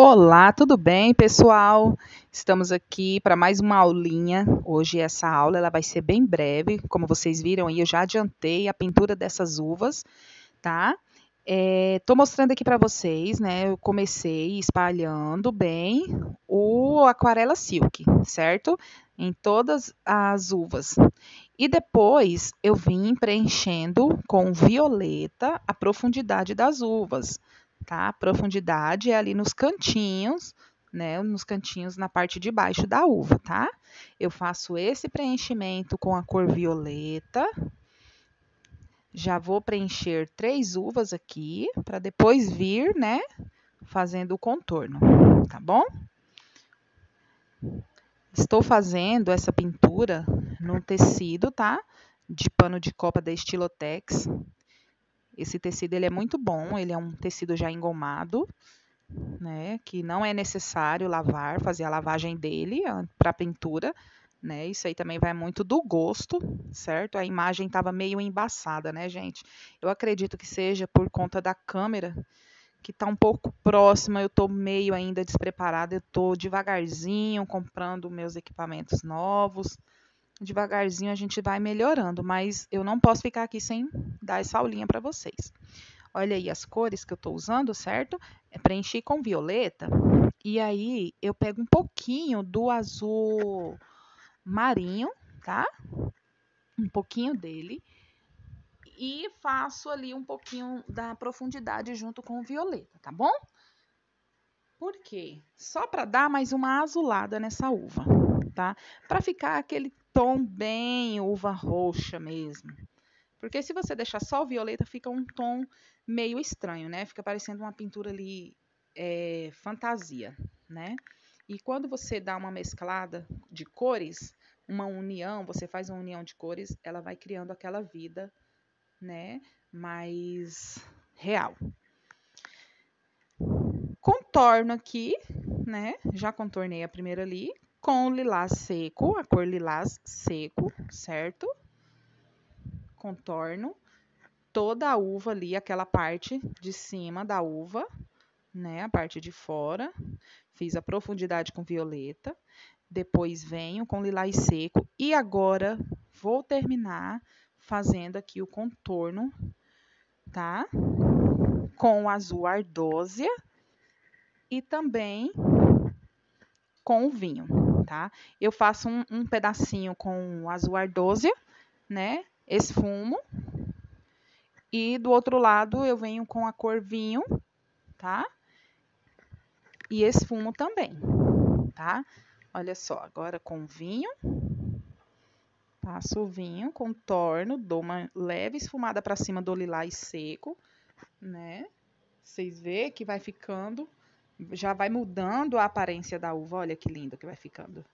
Olá, tudo bem, pessoal? Estamos aqui para mais uma aulinha. Hoje essa aula ela vai ser bem breve, como vocês viram aí, eu já adiantei a pintura dessas uvas, tá? Estou é, mostrando aqui para vocês, né? Eu comecei espalhando bem o aquarela silk, certo? Em todas as uvas. E depois eu vim preenchendo com violeta a profundidade das uvas tá? A profundidade é ali nos cantinhos, né? Nos cantinhos na parte de baixo da uva, tá? Eu faço esse preenchimento com a cor violeta. Já vou preencher três uvas aqui, para depois vir, né? Fazendo o contorno, tá bom? Estou fazendo essa pintura num tecido, tá? De pano de copa da Estilotex, esse tecido ele é muito bom, ele é um tecido já engomado, né? Que não é necessário lavar, fazer a lavagem dele ah, para pintura, né? Isso aí também vai muito do gosto, certo? A imagem estava meio embaçada, né, gente? Eu acredito que seja por conta da câmera que está um pouco próxima, eu estou meio ainda despreparada, eu estou devagarzinho comprando meus equipamentos novos, devagarzinho a gente vai melhorando, mas eu não posso ficar aqui sem dar essa aulinha para vocês. Olha aí as cores que eu estou usando, certo? É Preenchi com violeta e aí eu pego um pouquinho do azul marinho, tá? Um pouquinho dele e faço ali um pouquinho da profundidade junto com o violeta, tá bom? Por quê? Só para dar mais uma azulada nessa uva, tá? Para ficar aquele tom bem uva roxa mesmo. Porque se você deixar só o violeta, fica um tom meio estranho, né? Fica parecendo uma pintura ali é, fantasia, né? E quando você dá uma mesclada de cores, uma união, você faz uma união de cores, ela vai criando aquela vida, né? Mais real. Contorno aqui, né? Já contornei a primeira ali com o lilás seco, a cor lilás seco, certo? Contorno toda a uva ali, aquela parte de cima da uva, né, a parte de fora. Fiz a profundidade com violeta, depois venho com lilás seco e agora vou terminar fazendo aqui o contorno, tá? Com o azul ardósia e também com o vinho tá? Eu faço um, um pedacinho com azul ardósia, né? Esfumo. E do outro lado eu venho com a cor vinho, tá? E esfumo também, tá? Olha só, agora com vinho. Passo o vinho, contorno, dou uma leve esfumada para cima do lilás seco, né? Vocês vê que vai ficando já vai mudando a aparência da uva. Olha que lindo que vai ficando.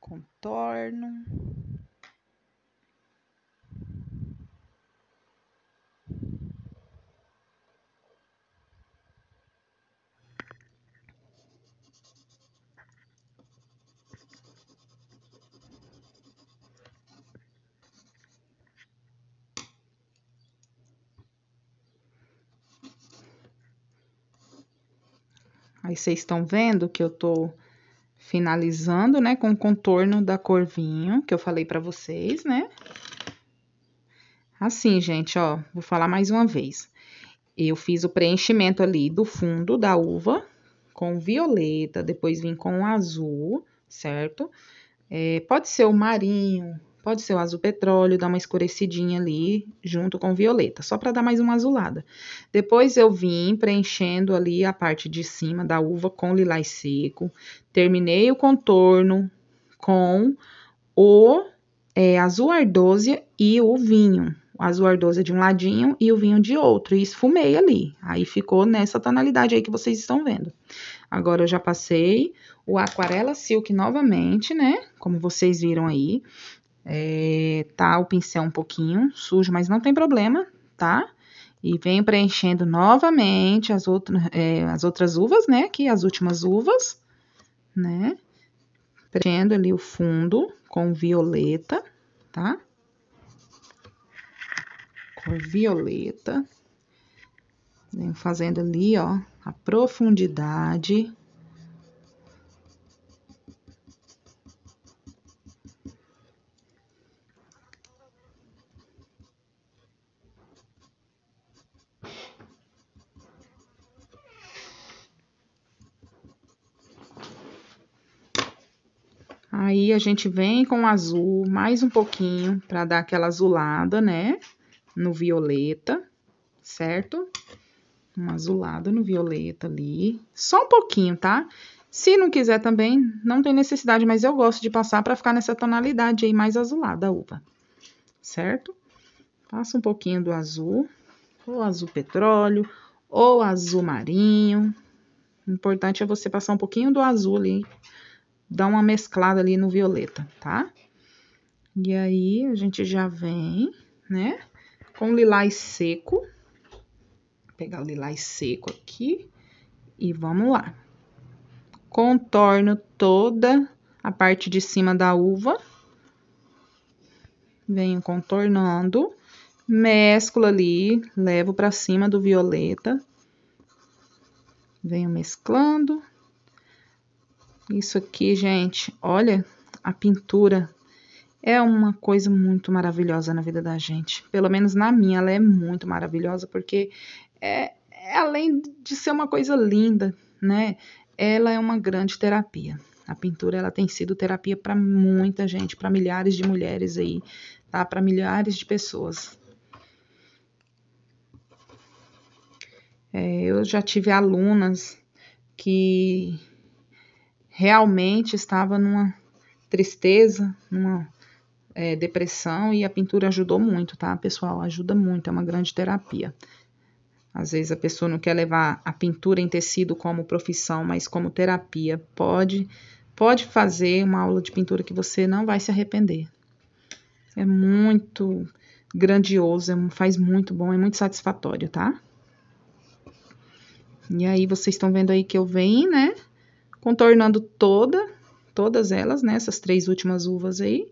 Contorno. Aí vocês estão vendo que eu tô finalizando, né, com o contorno da cor vinho, que eu falei pra vocês, né? Assim, gente, ó, vou falar mais uma vez. Eu fiz o preenchimento ali do fundo da uva com violeta, depois vim com azul, certo? É, pode ser o marinho, Pode ser o azul petróleo, dar uma escurecidinha ali junto com violeta, só para dar mais uma azulada. Depois eu vim preenchendo ali a parte de cima da uva com lilás seco. Terminei o contorno com o é, azul ardósia e o vinho. O azul ardósia de um ladinho e o vinho de outro. E esfumei ali. Aí ficou nessa tonalidade aí que vocês estão vendo. Agora eu já passei o aquarela silk novamente, né? Como vocês viram aí é, tá o pincel um pouquinho sujo, mas não tem problema, tá? E venho preenchendo novamente as, outro, é, as outras uvas, né? Aqui, as últimas uvas, né? Preenchendo ali o fundo com violeta, tá? Com violeta. Venho fazendo ali, ó, a profundidade Aí a gente vem com o azul, mais um pouquinho, para dar aquela azulada, né? No violeta, certo? Um azulado no violeta ali, só um pouquinho, tá? Se não quiser também, não tem necessidade, mas eu gosto de passar para ficar nessa tonalidade aí mais azulada a uva, certo? Passa um pouquinho do azul, ou azul petróleo, ou azul marinho. O importante é você passar um pouquinho do azul ali dá uma mesclada ali no violeta, tá? E aí, a gente já vem, né, com lilás seco. Vou pegar o lilás seco aqui e vamos lá. Contorno toda a parte de cima da uva. Venho contornando, mesclo ali, levo para cima do violeta. Venho mesclando. Isso aqui, gente, olha a pintura. É uma coisa muito maravilhosa na vida da gente. Pelo menos na minha, ela é muito maravilhosa, porque é, é além de ser uma coisa linda, né? Ela é uma grande terapia. A pintura ela tem sido terapia para muita gente, para milhares de mulheres aí, tá? Para milhares de pessoas. É, eu já tive alunas que realmente estava numa tristeza, numa é, depressão e a pintura ajudou muito, tá, pessoal? Ajuda muito, é uma grande terapia. Às vezes a pessoa não quer levar a pintura em tecido como profissão, mas como terapia. Pode, pode fazer uma aula de pintura que você não vai se arrepender. É muito grandioso, é, faz muito bom, é muito satisfatório, tá? E aí vocês estão vendo aí que eu venho, né? contornando toda, todas elas, né, essas três últimas uvas aí,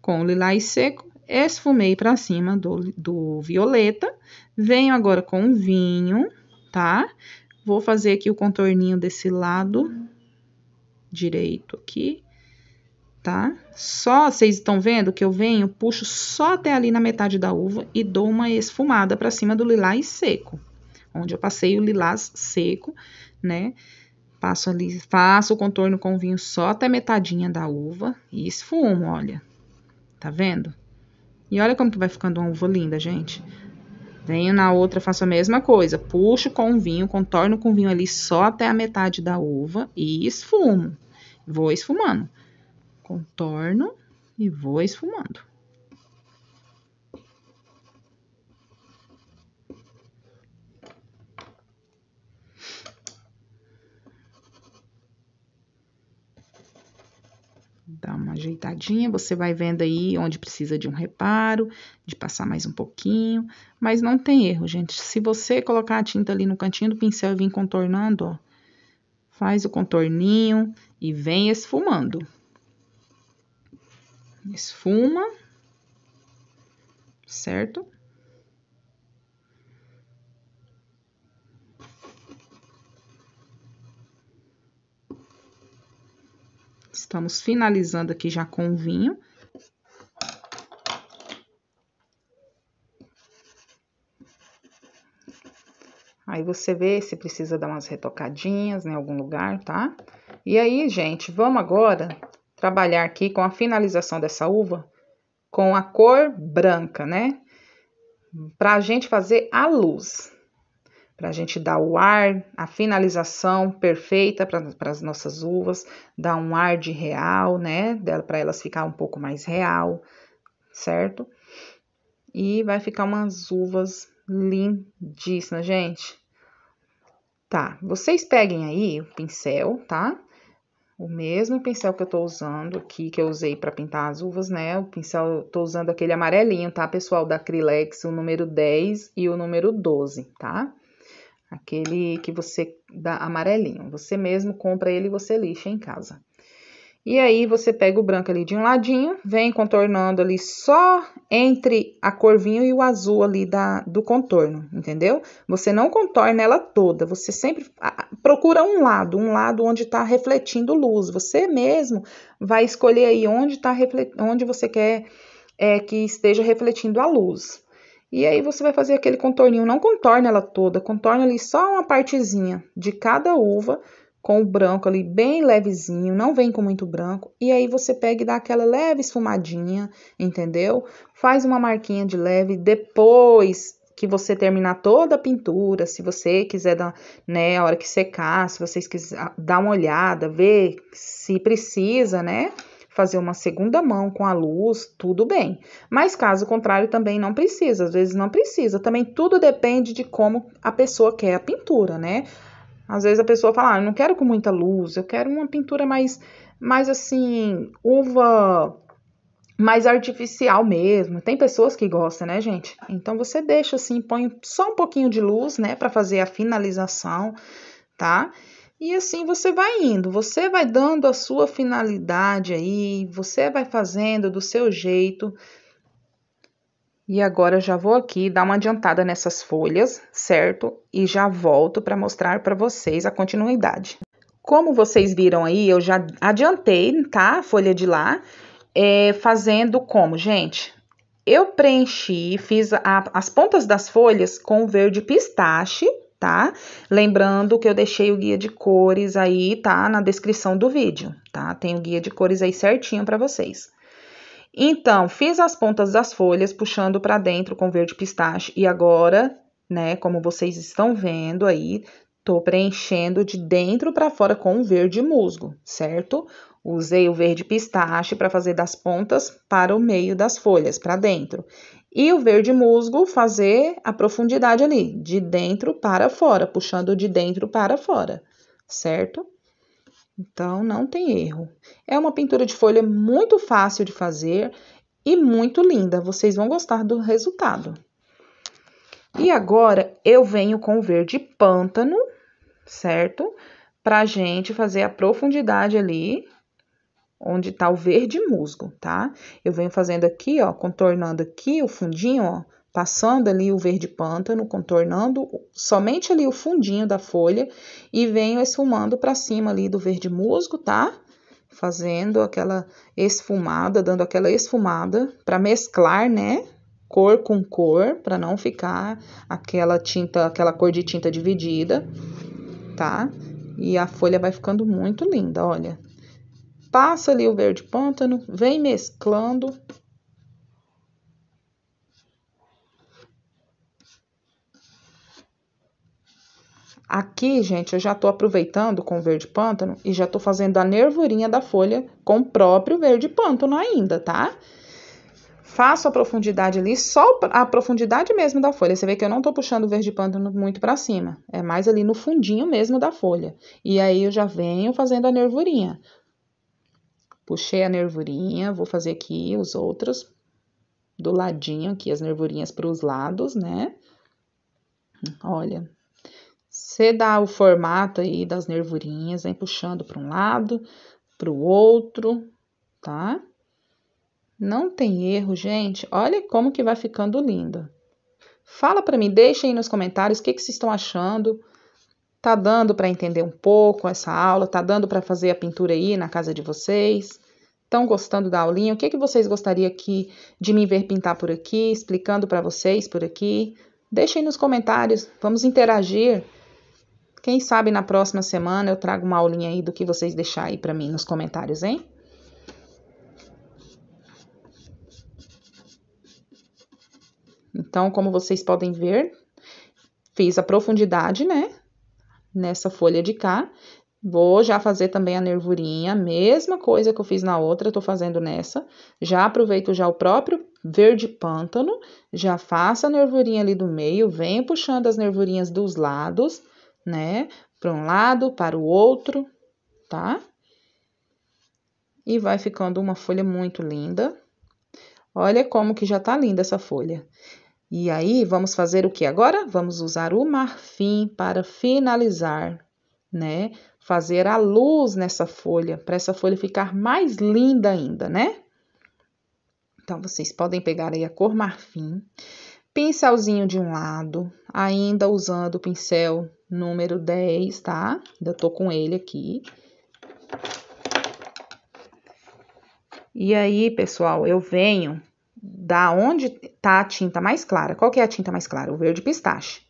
com lilás seco, esfumei para cima do, do violeta, venho agora com vinho, tá? Vou fazer aqui o contorninho desse lado direito aqui, tá? Só, vocês estão vendo que eu venho, puxo só até ali na metade da uva e dou uma esfumada para cima do lilás seco, onde eu passei o lilás seco, né? Faço ali, faço o contorno com vinho só até metadinha da uva e esfumo, olha. Tá vendo? E olha como que vai ficando uma uva linda, gente. Venho na outra, faço a mesma coisa. Puxo com vinho, contorno com vinho ali só até a metade da uva e esfumo. Vou esfumando. Contorno e vou esfumando. Dá uma ajeitadinha, você vai vendo aí onde precisa de um reparo, de passar mais um pouquinho, mas não tem erro, gente. Se você colocar a tinta ali no cantinho do pincel e vir contornando, ó, faz o contorninho e vem esfumando. Esfuma, certo? Estamos finalizando aqui já com o vinho. Aí você vê se precisa dar umas retocadinhas em algum lugar, tá? E aí, gente, vamos agora trabalhar aqui com a finalização dessa uva com a cor branca, né? Para a gente fazer a luz para a gente dar o ar, a finalização perfeita para as nossas uvas, dar um ar de real, né? Para elas ficar um pouco mais real, certo? E vai ficar umas uvas lindíssimas, gente. Tá, vocês peguem aí o pincel, tá? O mesmo pincel que eu tô usando aqui, que eu usei para pintar as uvas, né? O pincel, eu tô usando aquele amarelinho, tá, pessoal? Da Acrylex, o número 10 e o número 12, tá? aquele que você dá amarelinho. Você mesmo compra ele e você lixa em casa. E aí você pega o branco ali de um ladinho, vem contornando ali só entre a cor vinho e o azul ali da, do contorno, entendeu? Você não contorna ela toda, você sempre procura um lado, um lado onde está refletindo luz. Você mesmo vai escolher aí onde, tá, onde você quer é, que esteja refletindo a luz. E aí você vai fazer aquele contorninho, não contorne ela toda, contorne ali só uma partezinha de cada uva com o branco ali bem levezinho, não vem com muito branco. E aí você pega e dá aquela leve esfumadinha, entendeu? Faz uma marquinha de leve depois que você terminar toda a pintura, se você quiser dar, né, a hora que secar, se vocês quiser ah, dar uma olhada, ver se precisa, né? fazer uma segunda mão com a luz, tudo bem. Mas caso contrário, também não precisa, às vezes não precisa. Também tudo depende de como a pessoa quer a pintura, né? Às vezes a pessoa fala, ah, eu não quero com muita luz, eu quero uma pintura mais, mais assim, uva mais artificial mesmo. Tem pessoas que gostam, né, gente? Então você deixa assim, põe só um pouquinho de luz, né, para fazer a finalização, tá? E assim você vai indo, você vai dando a sua finalidade aí, você vai fazendo do seu jeito. E agora já vou aqui dar uma adiantada nessas folhas, certo? E já volto para mostrar para vocês a continuidade. Como vocês viram aí, eu já adiantei, tá? A folha de lá, é, fazendo como, gente? Eu preenchi, fiz a, as pontas das folhas com verde pistache, tá? Lembrando que eu deixei o guia de cores aí, tá? Na descrição do vídeo, tá? Tem o guia de cores aí certinho para vocês. Então, fiz as pontas das folhas, puxando para dentro com verde pistache. E agora, né, como vocês estão vendo aí, tô preenchendo de dentro para fora com verde musgo, certo? Usei o verde pistache para fazer das pontas para o meio das folhas, para dentro. E o verde musgo fazer a profundidade ali, de dentro para fora, puxando de dentro para fora, certo? Então, não tem erro. É uma pintura de folha muito fácil de fazer e muito linda. Vocês vão gostar do resultado. E agora, eu venho com o verde pântano, certo? Pra gente fazer a profundidade ali onde tá o verde musgo, tá? Eu venho fazendo aqui, ó, contornando aqui o fundinho, ó, passando ali o verde pântano, contornando somente ali o fundinho da folha e venho esfumando para cima ali do verde musgo, tá? Fazendo aquela esfumada, dando aquela esfumada para mesclar, né? Cor com cor, para não ficar aquela tinta, aquela cor de tinta dividida, tá? E a folha vai ficando muito linda, olha passa ali o verde pântano, vem mesclando. Aqui, gente, eu já tô aproveitando com o verde pântano e já tô fazendo a nervurinha da folha com o próprio verde pântano ainda, tá? Faço a profundidade ali, só a profundidade mesmo da folha. Você vê que eu não tô puxando o verde pântano muito para cima. É mais ali no fundinho mesmo da folha. E aí, eu já venho fazendo a nervurinha. Puxei a nervurinha, vou fazer aqui os outros do ladinho aqui, as nervurinhas para os lados, né? Olha, você dá o formato aí das nervurinhas, vem puxando para um lado, para o outro, tá? Não tem erro, gente. Olha como que vai ficando linda. Fala para mim, deixa aí nos comentários o que, que vocês estão achando. Tá dando para entender um pouco essa aula? Tá dando para fazer a pintura aí na casa de vocês? Estão gostando da aulinha? O que, é que vocês gostariam aqui de me ver pintar por aqui, explicando para vocês por aqui? Deixem nos comentários, vamos interagir. Quem sabe na próxima semana eu trago uma aulinha aí do que vocês deixar aí para mim nos comentários, hein? Então, como vocês podem ver, fiz a profundidade, né? nessa folha de cá. Vou já fazer também a nervurinha, mesma coisa que eu fiz na outra, tô fazendo nessa. Já aproveito já o próprio verde pântano, já faço a nervurinha ali do meio, venho puxando as nervurinhas dos lados, né? Para um lado, para o outro, tá? E vai ficando uma folha muito linda. Olha como que já tá linda essa folha. E aí, vamos fazer o que agora? Vamos usar o marfim para finalizar, né? Fazer a luz nessa folha, para essa folha ficar mais linda ainda, né? Então, vocês podem pegar aí a cor marfim, pincelzinho de um lado, ainda usando o pincel número 10, tá? Ainda tô com ele aqui. E aí, pessoal, eu venho da onde está a tinta mais clara. Qual que é a tinta mais clara? O verde pistache.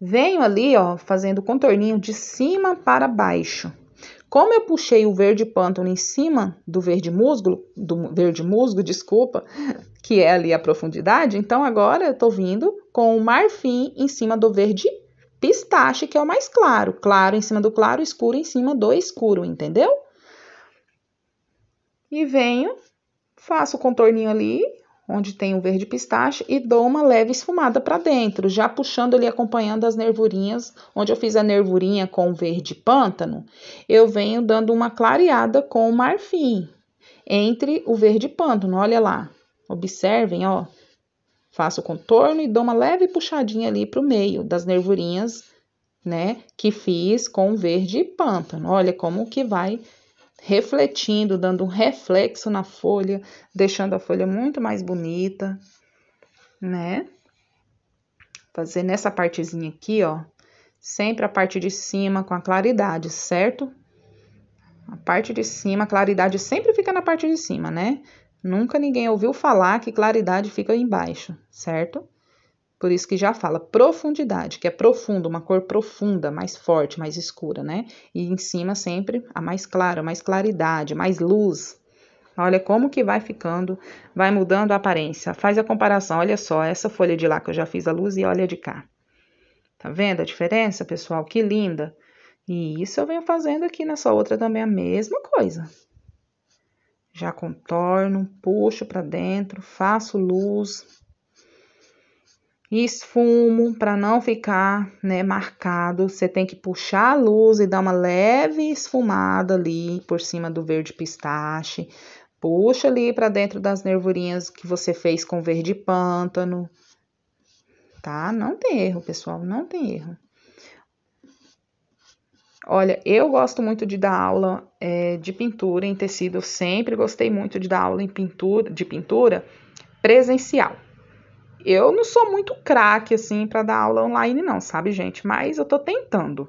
Venho ali, ó, fazendo contorninho de cima para baixo. Como eu puxei o verde pântano em cima do verde musgo, do verde musgo, desculpa, que é ali a profundidade, então agora eu tô vindo com o marfim em cima do verde pistache, que é o mais claro. Claro em cima do claro, escuro em cima do escuro, entendeu? E venho, faço o contorninho ali, onde tem o verde pistache, e dou uma leve esfumada para dentro, já puxando ali, acompanhando as nervurinhas, onde eu fiz a nervurinha com o verde pântano, eu venho dando uma clareada com o marfim, entre o verde pântano, olha lá, observem, ó, faço o contorno e dou uma leve puxadinha ali para o meio das nervurinhas, né, que fiz com o verde pântano, olha como que vai refletindo, dando um reflexo na folha, deixando a folha muito mais bonita, né? Fazer nessa partezinha aqui, ó, sempre a parte de cima com a claridade, certo? A parte de cima, a claridade sempre fica na parte de cima, né? Nunca ninguém ouviu falar que claridade fica embaixo, certo? Por isso que já fala profundidade, que é profundo, uma cor profunda, mais forte, mais escura, né? E em cima sempre a mais clara, mais claridade, mais luz. Olha como que vai ficando, vai mudando a aparência. Faz a comparação, olha só, essa folha de lá que eu já fiz a luz e olha de cá. Tá vendo a diferença, pessoal? Que linda! E isso eu venho fazendo aqui nessa outra também a mesma coisa. Já contorno, puxo para dentro, faço luz, esfumo para não ficar né, marcado. Você tem que puxar a luz e dar uma leve esfumada ali por cima do verde pistache. Puxa ali para dentro das nervurinhas que você fez com verde pântano. Tá? Não tem erro, pessoal, não tem erro. Olha, eu gosto muito de dar aula é, de pintura em tecido. Eu sempre gostei muito de dar aula em pintura, de pintura presencial eu não sou muito craque assim para dar aula online não, sabe, gente? Mas eu tô tentando.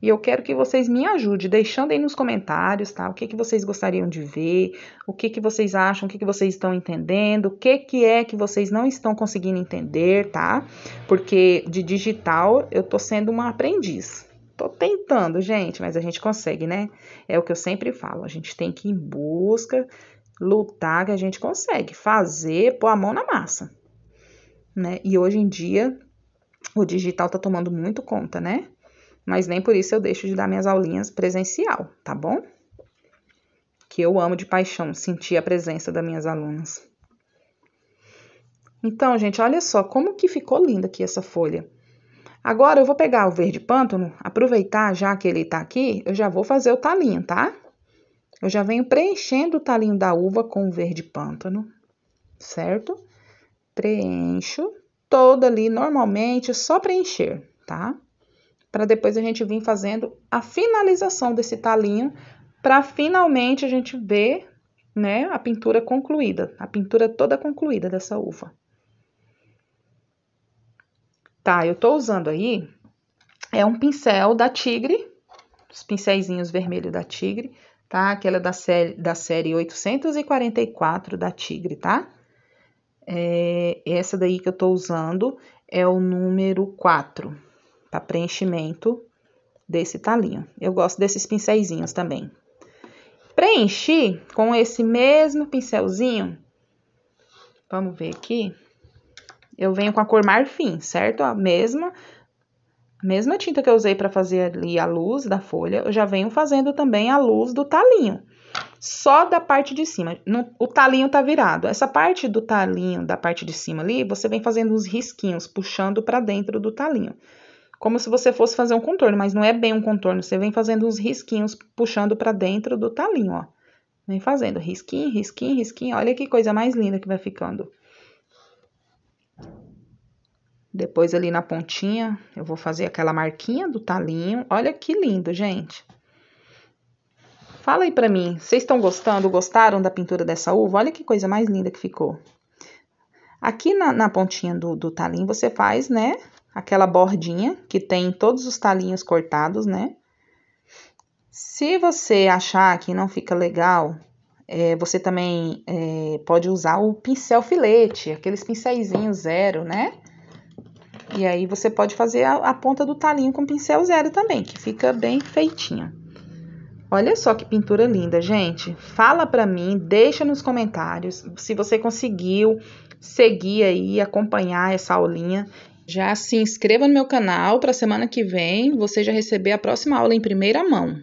E eu quero que vocês me ajudem, deixando aí nos comentários, tá? O que, que vocês gostariam de ver, o que, que vocês acham, o que, que vocês estão entendendo, o que, que é que vocês não estão conseguindo entender, tá? Porque de digital eu tô sendo uma aprendiz. Tô tentando, gente, mas a gente consegue, né? É o que eu sempre falo, a gente tem que ir em busca, lutar que a gente consegue, fazer, pôr a mão na massa né? E hoje em dia o digital tá tomando muito conta, né? Mas nem por isso eu deixo de dar minhas aulinhas presencial, tá bom? Que eu amo de paixão sentir a presença das minhas alunas. Então, gente, olha só como que ficou linda aqui essa folha. Agora eu vou pegar o verde pântano, aproveitar já que ele tá aqui, eu já vou fazer o talinho, tá? Eu já venho preenchendo o talinho da uva com o verde pântano, certo? preencho toda ali normalmente, só preencher, tá? Para depois a gente vir fazendo a finalização desse talinho, para finalmente a gente ver, né, a pintura concluída, a pintura toda concluída dessa uva. Tá, eu tô usando aí é um pincel da Tigre, os pincéis vermelhos da Tigre, tá? Aquela da série, da série 844 da Tigre, tá? É, essa daí que eu tô usando é o número 4, para preenchimento desse talinho. Eu gosto desses pincéizinhos também. Preenchi com esse mesmo pincelzinho, vamos ver aqui, eu venho com a cor marfim, certo? A mesma, a mesma tinta que eu usei para fazer ali a luz da folha, eu já venho fazendo também a luz do talinho só da parte de cima. No, o talinho tá virado. Essa parte do talinho, da parte de cima ali, você vem fazendo uns risquinhos, puxando para dentro do talinho. Como se você fosse fazer um contorno, mas não é bem um contorno. Você vem fazendo uns risquinhos, puxando para dentro do talinho, ó. Vem fazendo risquinho, risquinho, risquinho. Olha que coisa mais linda que vai ficando. Depois ali na pontinha, eu vou fazer aquela marquinha do talinho. Olha que lindo, gente. Fala aí para mim, vocês estão gostando? Gostaram da pintura dessa uva? Olha que coisa mais linda que ficou. Aqui na, na pontinha do, do talinho, você faz, né, aquela bordinha que tem todos os talinhos cortados, né? Se você achar que não fica legal, é, você também é, pode usar o pincel filete, aqueles pincelzinhos zero, né? E aí você pode fazer a, a ponta do talinho com pincel zero também, que fica bem feitinho. Olha só que pintura linda, gente. Fala para mim, deixa nos comentários se você conseguiu seguir aí, acompanhar essa aulinha. Já se inscreva no meu canal para semana que vem você já receber a próxima aula em primeira mão.